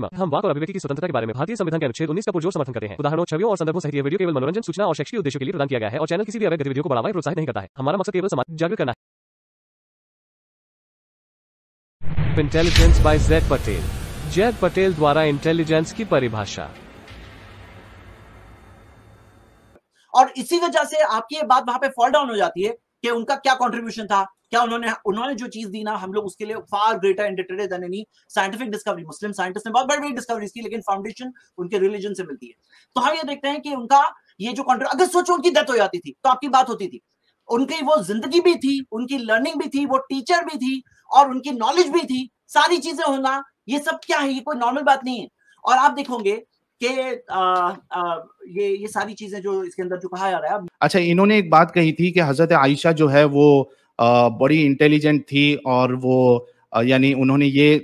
हम वाक और अभिव्यक्ति की स्वतंत्रता के बारे में भारतीय संविधान के अनुच्छेद उन्नीस का पुरजोर समर्थन करते हैं उदाहरणों छवियों और संदर्भों सहित वीडियो केवल मनोरंजन सूचना और शैक्षिक उद्देश्यों के लिए प्रदान किया गया है और चैनल किसी भी अवैध गतिविधियों को बढ़ावा प्रोत्साहित नहीं करता है हमारा मकसद केवल समाज जागरूक करना है इंटेलिजेंस बाय जैद पटेल जैद पटेल द्वारा इंटेलिजेंस की परिभाषा और इसी वजह से आपकी ये बात वहां पे फॉल डाउन हो जाती है कि उनका क्या कॉन्ट्रीब्यूशन था क्या उन्होंने उन्होंने जो चीज दी ना हम लोग उसके लिए फार ग्रेटर साइंटिफिक डिस्कवरी मुस्लिम साइंटिस्ट ने बहुत बड़ी बड़ी डिस्कवरीज की लेकिन फाउंडेशन उनके रिलीजन से मिलती है तो हम ये देखते हैं कि उनका ये जो कॉन्ट्री अगर सोचो उनकी डेथ हो जाती थी तो आपकी बात होती थी उनकी वो जिंदगी भी थी उनकी लर्निंग भी थी वो टीचर भी थी और उनकी नॉलेज भी थी सारी चीजें होना ये सब क्या है ये कोई नॉर्मल बात नहीं है और आप देखोगे कि ये ये सारी चीजें जो इसके अंदर जो कहा जा रहा है अच्छा इन्होंने एक बात कही थी कि हजरत आयशा जो है वो बड़ी इंटेलिजेंट थी और वो यानी उन्होंने ये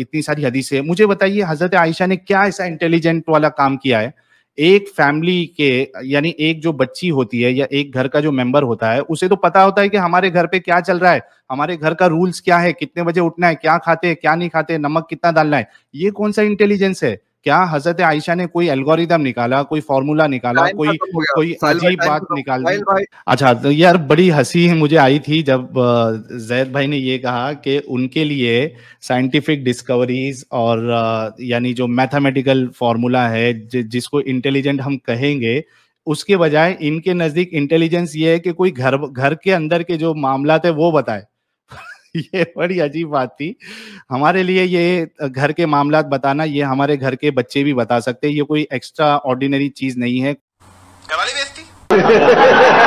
इतनी सारी हदीसें मुझे बताइए हजरत आयशा ने क्या ऐसा इंटेलिजेंट वाला काम किया है एक फैमिली के यानी एक जो बच्ची होती है या एक घर का जो मेंबर होता है उसे तो पता होता है कि हमारे घर पे क्या चल रहा है हमारे घर का रूल्स क्या है कितने बजे उठना है क्या खाते हैं क्या नहीं खाते नमक कितना डालना है ये कौन सा इंटेलिजेंस है क्या हजरत आयशा ने कोई एल्गोरिदम निकाला कोई फॉर्मूला निकाला कोई कोई अजीब बात निकाल दी अच्छा तो यार बड़ी हंसी मुझे आई थी जब जैद भाई ने ये कहा कि उनके लिए साइंटिफिक डिस्कवरीज और यानी जो मैथमेटिकल फॉर्मूला है जिसको इंटेलिजेंट हम कहेंगे उसके बजाय इनके नजदीक इंटेलिजेंस ये है कि कोई घर घर के अंदर के जो मामला है वो बताए ये बड़ी अजीब बात थी हमारे लिए ये घर के मामला बताना ये हमारे घर के बच्चे भी बता सकते हैं ये कोई एक्स्ट्रा ऑर्डिनरी चीज नहीं है